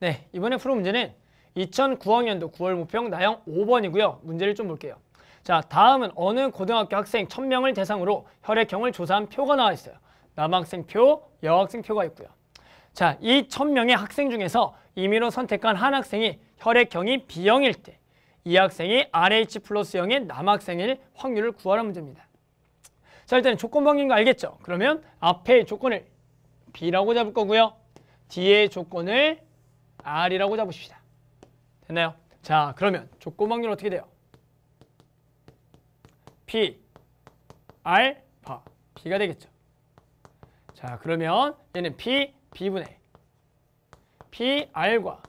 네, 이번에 풀어 문제는 2009학년도 9월 모평 나형 5번이고요. 문제를 좀 볼게요. 자, 다음은 어느 고등학교 학생 1000명을 대상으로 혈액형을 조사한 표가 나와 있어요. 남학생 표, 여학생 표가 있고요. 자, 이 1000명의 학생 중에서 임의로 선택한 한 학생이 혈액형이 B형일 때, 이 학생이 RH 플러스 0의 남학생일 확률을 구하라 문제입니다. 자, 일단 조건방인 거 알겠죠? 그러면 앞에 조건을 B라고 잡을 거고요. 뒤에 조건을 R이라고 잡으십시다. 됐나요? 자, 그러면 조건 확률 어떻게 돼요? P, 알파, B가 되겠죠. 자, 그러면 얘는 P, B분의 P, R과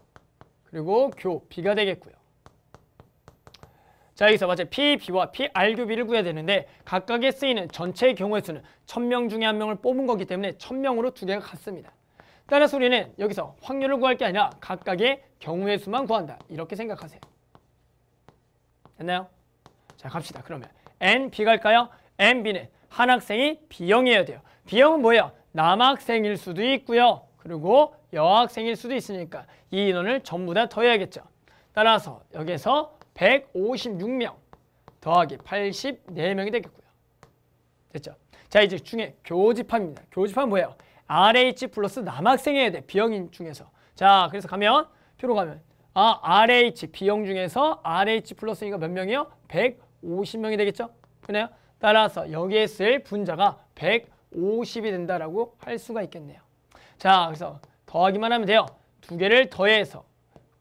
그리고 교, B가 되겠고요. 자, 여기서 마치 P, B와 P, R, 교, B를 구해야 되는데 각각에 쓰이는 전체의 경우의 수는 천명 중에 한명을 뽑은 거기 때문에 천명으로두 개가 같습니다. 따라서 우리는 여기서 확률을 구할 게 아니라 각각의 경우의 수만 구한다. 이렇게 생각하세요. 됐나요? 자, 갑시다. 그러면 n, b 갈까요? n, b는 한 학생이 B형이어야 돼요. B형은 뭐예요? 남학생일 수도 있고요. 그리고 여학생일 수도 있으니까 이 인원을 전부 다 더해야겠죠. 따라서 여기서 156명 더하기 84명이 되겠고요. 됐죠? 자 이제 중에 교집합입니다. 교집합 뭐예요? RH 플러스 남학생이어야 돼. 네, B형인 중에서. 자, 그래서 가면 표로 가면 아, RH B형 중에서 RH 플러스니까 몇 명이요? 150명이 되겠죠? 그래요? 따라서 여기에 쓸 분자가 150이 된다라고 할 수가 있겠네요. 자, 그래서 더하기만 하면 돼요. 두 개를 더해서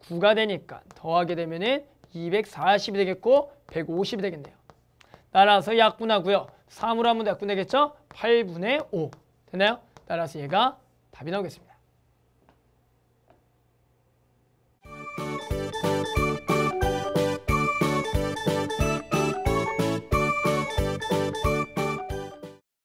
9가 되니까 더하게 되면은 240이 되겠고 150이 되겠네요. 따라서 약분하고요. 3으로 하면 약분되겠죠? 8분의 5. 되나요? 따라서 얘가 답이 나오겠습니다.